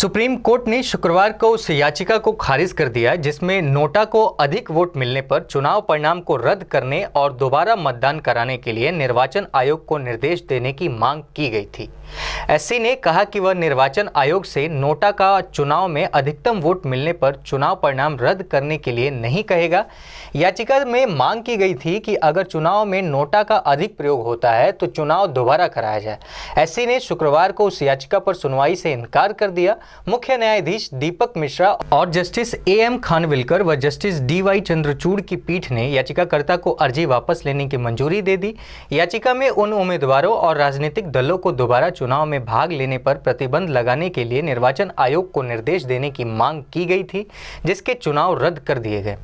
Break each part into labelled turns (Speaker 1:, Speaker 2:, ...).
Speaker 1: supreme court ने शुक्रवार को उस याचिका को खारिज कर दिया जिसमें नोटा को अधिक वोट मिलने पर चुनाव परिणाम को रद्द करने और दोबारा मतदान कराने के लिए निर्वाचन आयोग को निर्देश देने की मांग की गई थी एस ने कहा कि वह निर्वाचन आयोग से नोटा का चुनाव में अधिकतम वोट मिलने पर चुनाव परिणाम रद्द करने के लिए नहीं कहेगा याचिका में मांग की गई थी कि अगर चुनाव में नोटा का अधिक प्रयोग होता है तो चुनाव दोबारा कराया जाए एससी ने शुक्रवार को उस याचिका पर सुनवाई से इनकार कर दिया मुख्य न्यायाधीश दीपक मिश्रा और जस्टिस ए एम खानविलकर व जस्टिस डी वाई चंद्रचूड़ की पीठ ने याचिकाकर्ता को अर्जी वापस लेने की मंजूरी दे दी याचिका में उन उम्मीदवारों और राजनीतिक दलों को दोबारा चुनाव में भाग लेने पर प्रतिबंध लगाने के लिए निर्वाचन आयोग को निर्देश देने की मांग की गई थी जिसके चुनाव रद्द कर दिए गए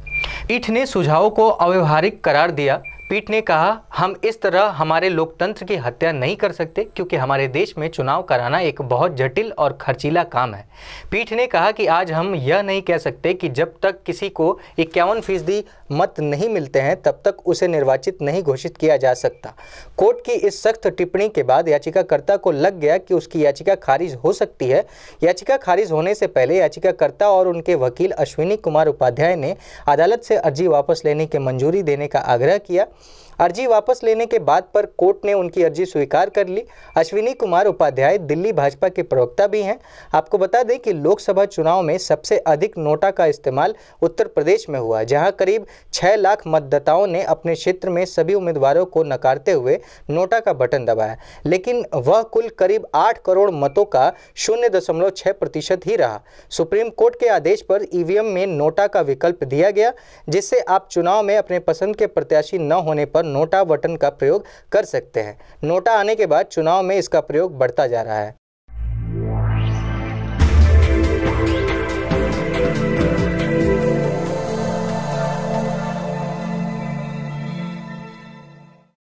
Speaker 1: पीठ ने सुझावों को अव्यवहारिक करार दिया पीठ ने कहा हम इस तरह हमारे लोकतंत्र की हत्या नहीं कर सकते क्योंकि हमारे देश में चुनाव कराना एक बहुत जटिल और खर्चीला काम है पीठ ने कहा कि आज हम यह नहीं कह सकते कि जब तक किसी को इक्यावन फीसदी मत नहीं मिलते हैं तब तक उसे निर्वाचित नहीं घोषित किया जा सकता कोर्ट की इस सख्त टिप्पणी के बाद याचिकाकर्ता को लग गया कि उसकी याचिका खारिज हो सकती है याचिका खारिज होने से पहले याचिकाकर्ता और उनके वकील अश्विनी कुमार उपाध्याय ने अदालत से अर्जी वापस लेने की मंजूरी देने का आग्रह किया अर्जी वापस लेने के बाद पर कोर्ट ने उनकी अर्जी स्वीकार कर ली अश्विनी कुमार उपाध्याय दिल्ली भाजपा के प्रवक्ता भी हैं आपको बता दें कि लोकसभा चुनाव में सबसे अधिक नोटा का इस्तेमाल उत्तर प्रदेश में हुआ जहां करीब 6 लाख मतदाताओं ने अपने क्षेत्र में सभी उम्मीदवारों को नकारते हुए नोटा का बटन दबाया लेकिन वह कुल करीब आठ करोड़ मतों का शून्य दशमलव प्रतिशत ही रहा सुप्रीम कोर्ट के आदेश पर ईवीएम में नोटा का विकल्प दिया गया जिससे आप चुनाव में अपने पसंद के प्रत्याशी न होने पर नोटा बटन का प्रयोग कर सकते हैं नोटा आने के बाद चुनाव में इसका प्रयोग बढ़ता जा रहा है